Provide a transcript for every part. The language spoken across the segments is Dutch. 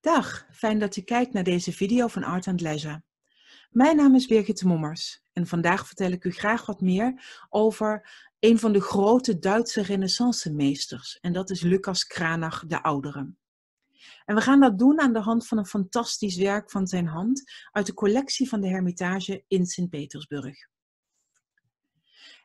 Dag, fijn dat je kijkt naar deze video van Art and Leisure. Mijn naam is Birgit Mommers en vandaag vertel ik u graag wat meer over een van de grote Duitse renaissance meesters en dat is Lucas Cranach de Oudere. En we gaan dat doen aan de hand van een fantastisch werk van zijn hand uit de collectie van de Hermitage in Sint-Petersburg.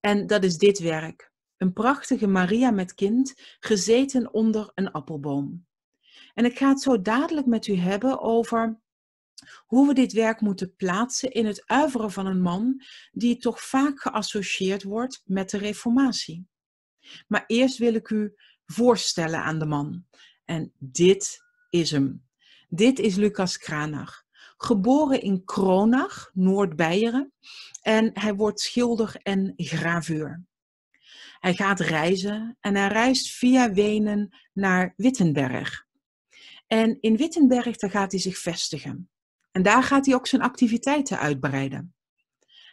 En dat is dit werk. Een prachtige Maria met kind, gezeten onder een appelboom. En ik ga het zo dadelijk met u hebben over hoe we dit werk moeten plaatsen in het uiveren van een man die toch vaak geassocieerd wordt met de Reformatie. Maar eerst wil ik u voorstellen aan de man. En dit is hem. Dit is Lucas Kranach. Geboren in Kronach, Noord-Beieren, en hij wordt schilder en graveur. Hij gaat reizen en hij reist via Wenen naar Wittenberg. En in Wittenberg, daar gaat hij zich vestigen. En daar gaat hij ook zijn activiteiten uitbreiden.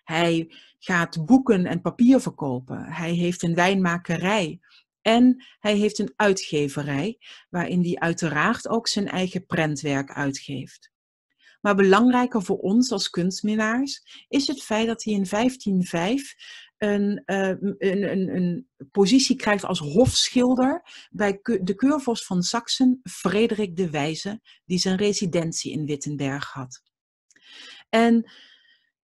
Hij gaat boeken en papier verkopen. Hij heeft een wijnmakerij. En hij heeft een uitgeverij, waarin hij uiteraard ook zijn eigen prentwerk uitgeeft. Maar belangrijker voor ons als kunstminnaars is het feit dat hij in 1505 een, eh, een, een, een, positie krijgt als hofschilder bij de keurvorst van Sachsen Frederik de Wijze, die zijn residentie in Wittenberg had. En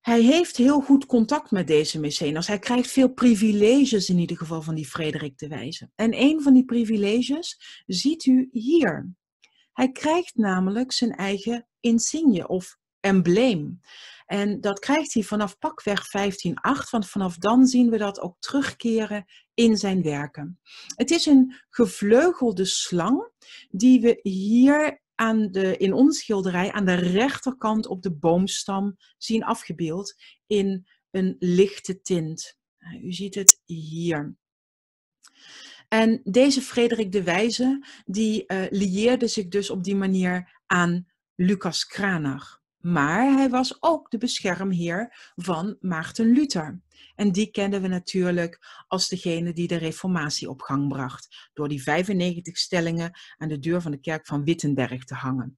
hij heeft heel goed contact met deze mecenas. Hij krijgt veel privileges in ieder geval van die Frederik de Wijze. En een van die privileges ziet u hier. Hij krijgt namelijk zijn eigen insigne of embleem. En dat krijgt hij vanaf pakweg 1508, want vanaf dan zien we dat ook terugkeren in zijn werken. Het is een gevleugelde slang die we hier aan de, in ons schilderij aan de rechterkant op de boomstam zien afgebeeld in een lichte tint. U ziet het hier. En deze Frederik de Wijze, die uh, lieerde zich dus op die manier aan Lucas Cranach. Maar hij was ook de beschermheer van Maarten Luther. En die kenden we natuurlijk als degene die de Reformatie op gang bracht, door die 95 stellingen aan de deur van de kerk van Wittenberg te hangen.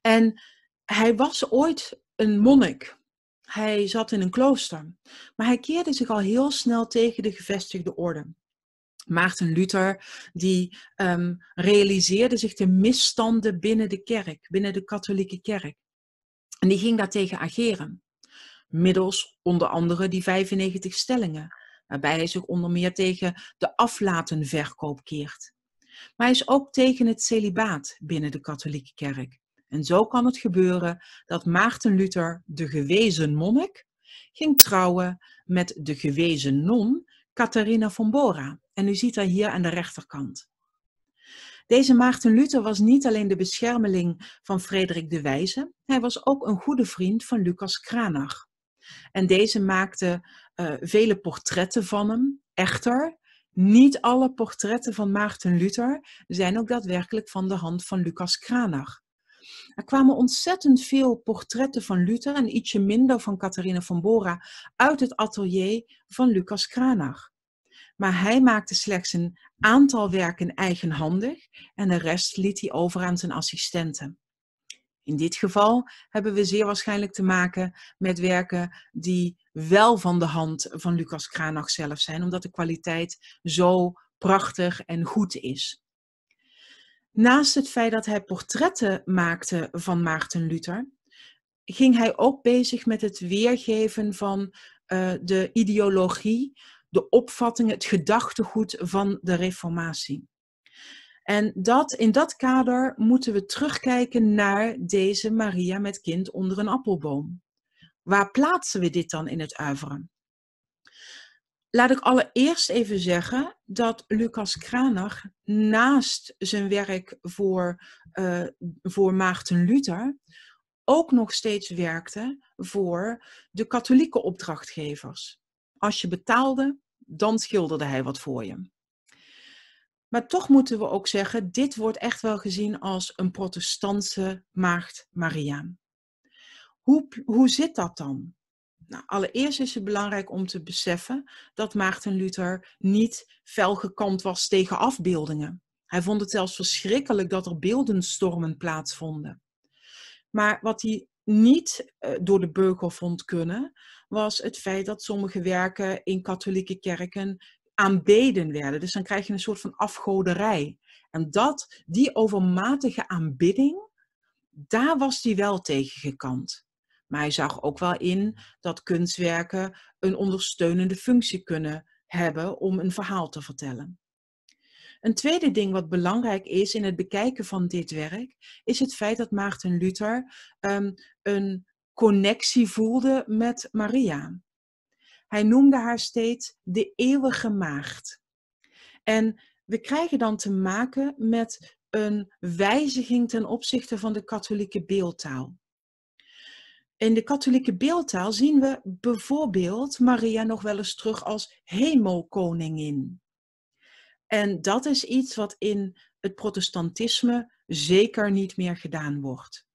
En hij was ooit een monnik. Hij zat in een klooster, maar hij keerde zich al heel snel tegen de gevestigde orde. Maarten Luther, die ehm, realiseerde zich de misstanden binnen de kerk, binnen de katholieke kerk. En die ging daartegen ageren. Middels onder andere die 95 stellingen, waarbij hij zich onder meer tegen de aflatenverkoop keert. Maar hij is ook tegen het celibaat binnen de katholieke kerk. En zo kan het gebeuren dat Maarten Luther, de gewezen monnik, ging trouwen met de gewezen non Catharina von Bora. En u ziet haar hier aan de rechterkant. Deze Maarten Luther was niet alleen de beschermeling van Frederik de Wijze, hij was ook een goede vriend van Lucas Cranach. En deze maakte eh, vele portretten van hem. Echter, niet alle portretten van Maarten Luther zijn ook daadwerkelijk van de hand van Lucas Cranach. Er kwamen ontzettend veel portretten van Luther en ietsje minder van Catharina van Bora uit het atelier van Lucas Cranach maar hij maakte slechts een aantal werken eigenhandig en de rest liet hij over aan zijn assistenten. In dit geval hebben we zeer waarschijnlijk te maken met werken die wel van de hand van Lucas Cranach zelf zijn, omdat de kwaliteit zo prachtig en goed is. Naast het feit dat hij portretten maakte van Maarten Luther, ging hij ook bezig met het weergeven van eh, de ideologie de opvatting, het gedachtegoed van de Reformatie. En dat, in dat kader moeten we terugkijken naar deze Maria met kind onder een appelboom. Waar plaatsen we dit dan in het uiveren? Laat ik allereerst even zeggen dat Lucas Kranach naast zijn werk voor, eh, voor Maarten Luther ook nog steeds werkte voor de katholieke opdrachtgevers. Als je betaalde, dan schilderde hij wat voor je. Maar toch moeten we ook zeggen, dit wordt echt wel gezien als een protestantse maagd Maria. Hoe, hoe zit dat dan? Nou, allereerst is het belangrijk om te beseffen dat Maarten Luther niet fel gekant was tegen afbeeldingen. Hij vond het zelfs verschrikkelijk dat er beeldenstormen plaatsvonden. Maar wat hij niet eh, door de beugel kunnen, was het feit dat sommige werken in katholieke kerken aanbeden werden. Dus dan krijg je een soort van afgoderij. En dat, die overmatige aanbidding, daar was hij wel tegen gekant. Maar hij zag ook wel in dat kunstwerken een ondersteunende functie kunnen hebben om een verhaal te vertellen. Een tweede ding wat belangrijk is in het bekijken van dit werk, is het feit dat Maarten Luther ehm, een connectie voelde met Maria. Hij noemde haar steeds de eeuwige maagd. En we krijgen dan te maken met een wijziging ten opzichte van de katholieke beeldtaal. In de katholieke beeldtaal zien we bijvoorbeeld Maria nog wel eens terug als hemelkoningin. En dat is iets wat in het protestantisme zeker niet meer gedaan wordt.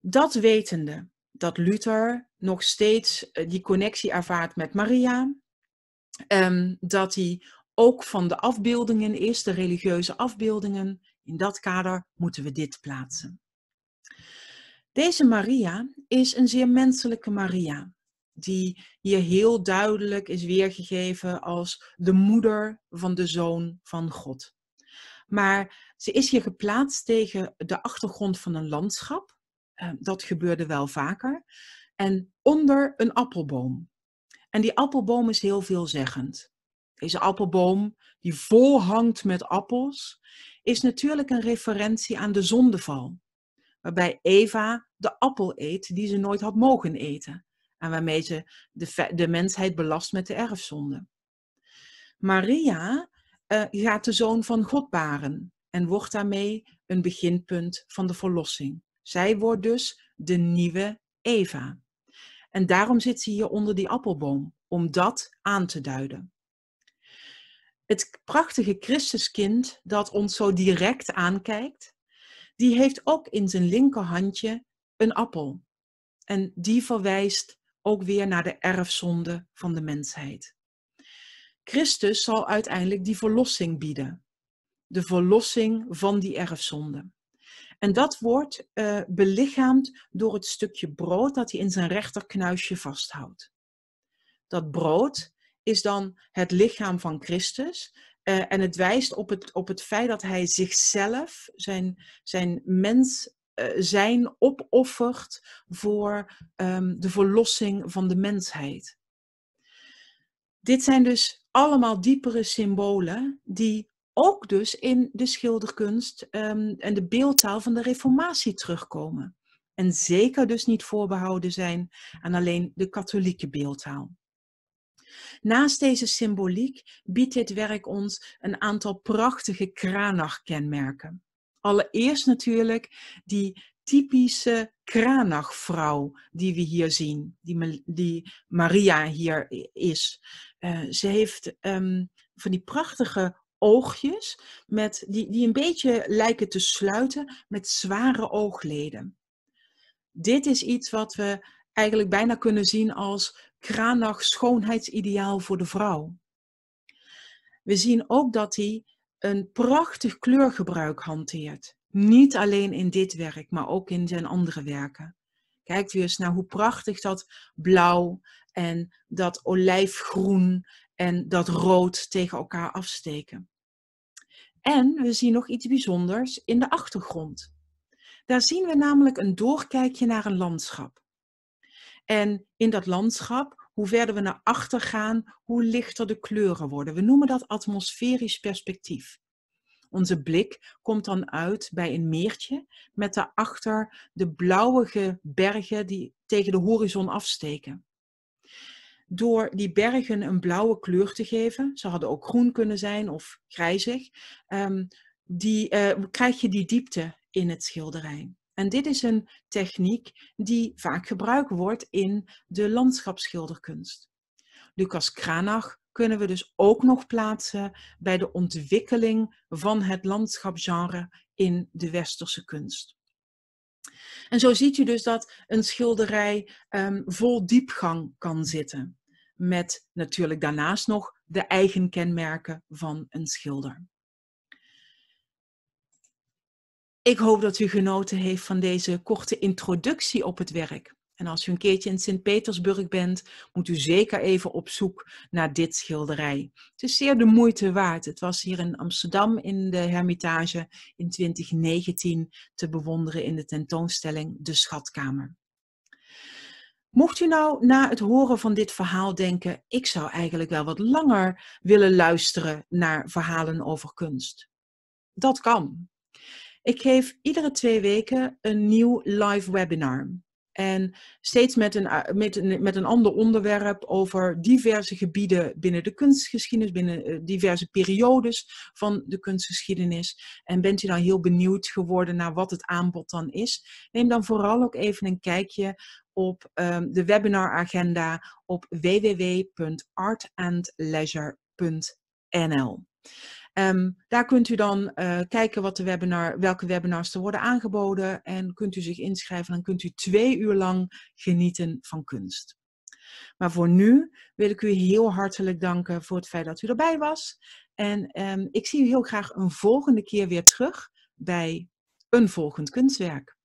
Dat wetende dat Luther nog steeds eh, die connectie ervaart met Maria, ehm, dat hij ook van de afbeeldingen is, de religieuze afbeeldingen. In dat kader moeten we dit plaatsen. Deze Maria is een zeer menselijke Maria die hier heel duidelijk is weergegeven als de moeder van de zoon van God. Maar ze is hier geplaatst tegen de achtergrond van een landschap. Ehm, dat gebeurde wel vaker. En onder een appelboom. En die appelboom is heel veelzeggend. Deze appelboom, die vol hangt met appels, is natuurlijk een referentie aan de zondeval. Waarbij Eva de appel eet die ze nooit had mogen eten en waarmee ze de, de mensheid belast met de erfzonde. Maria eh, gaat de zoon van God baren en wordt daarmee een beginpunt van de verlossing. Zij wordt dus de nieuwe Eva. En daarom zit ze hier onder die appelboom, om dat aan te duiden. Het prachtige Christuskind dat ons zo direct aankijkt, die heeft ook in zijn linkerhandje een appel. En die verwijst ook weer naar de erfzonde van de mensheid. Christus zal uiteindelijk die verlossing bieden. De verlossing van die erfzonde. En dat wordt eh, belichaamd door het stukje brood dat hij in zijn rechterknuisje vasthoudt. Dat brood is dan het lichaam van Christus. Eh, en het wijst op het, op het feit dat hij zichzelf, zijn, zijn mens, eh, zijn opoffert voor ehm, de verlossing van de mensheid. Dit zijn dus allemaal diepere symbolen die ook dus in de schilderkunst ehm, en de beeldtaal van de Reformatie terugkomen. En zeker dus niet voorbehouden zijn aan alleen de katholieke beeldtaal. Naast deze symboliek biedt dit werk ons een aantal prachtige Kranach-kenmerken. Allereerst natuurlijk die typische kraanachvrouw die we hier zien, die, die Maria hier is. Eh, ze heeft ehm, van die prachtige oogjes, met, die, die een beetje lijken te sluiten met zware oogleden. Dit is iets wat we eigenlijk bijna kunnen zien als kranach schoonheidsideaal voor de vrouw. We zien ook dat hij een prachtig kleurgebruik hanteert. Niet alleen in dit werk, maar ook in zijn andere werken. Kijk weer eens naar hoe prachtig dat blauw en dat olijfgroen en dat rood tegen elkaar afsteken. En we zien nog iets bijzonders in de achtergrond. Daar zien we namelijk een doorkijkje naar een landschap. En in dat landschap hoe verder we naar achter gaan, hoe lichter de kleuren worden. We noemen dat atmosferisch perspectief. Onze blik komt dan uit bij een meertje met daarachter de blauwige bergen die tegen de horizon afsteken. Door die bergen een blauwe kleur te geven, ze hadden ook groen kunnen zijn of grijzig, ehm, die, eh, krijg je die diepte in het schilderij. En dit is een techniek die vaak gebruikt wordt in de landschapsschilderkunst. Lucas Cranach kunnen we dus ook nog plaatsen bij de ontwikkeling van het landschapsgenre in de westerse kunst. En zo ziet u dus dat een schilderij ehm, vol diepgang kan zitten, met natuurlijk daarnaast nog de eigen kenmerken van een schilder. Ik hoop dat u genoten heeft van deze korte introductie op het werk. En als u een keertje in Sint-Petersburg bent, moet u zeker even op zoek naar dit schilderij. Het is zeer de moeite waard. Het was hier in Amsterdam in de Hermitage in 2019 te bewonderen in de tentoonstelling De Schatkamer. Mocht u nou na het horen van dit verhaal denken, ik zou eigenlijk wel wat langer willen luisteren naar verhalen over kunst. Dat kan. Ik geef iedere twee weken een nieuw live webinar. En steeds met een, eh, met, een, met een ander onderwerp over diverse gebieden binnen de kunstgeschiedenis, binnen eh, diverse periodes van de kunstgeschiedenis. En bent u dan nou heel benieuwd geworden naar wat het aanbod dan is? Neem dan vooral ook even een kijkje op ehm, de webinaragenda op www.artandleisure.nl. Ehm, daar kunt u dan eh, kijken wat de webinar, welke webinars er worden aangeboden en kunt u zich inschrijven. Dan kunt u twee uur lang genieten van kunst. Maar voor nu wil ik u heel hartelijk danken voor het feit dat u erbij was. En ehm, ik zie u heel graag een volgende keer weer terug bij een volgend kunstwerk.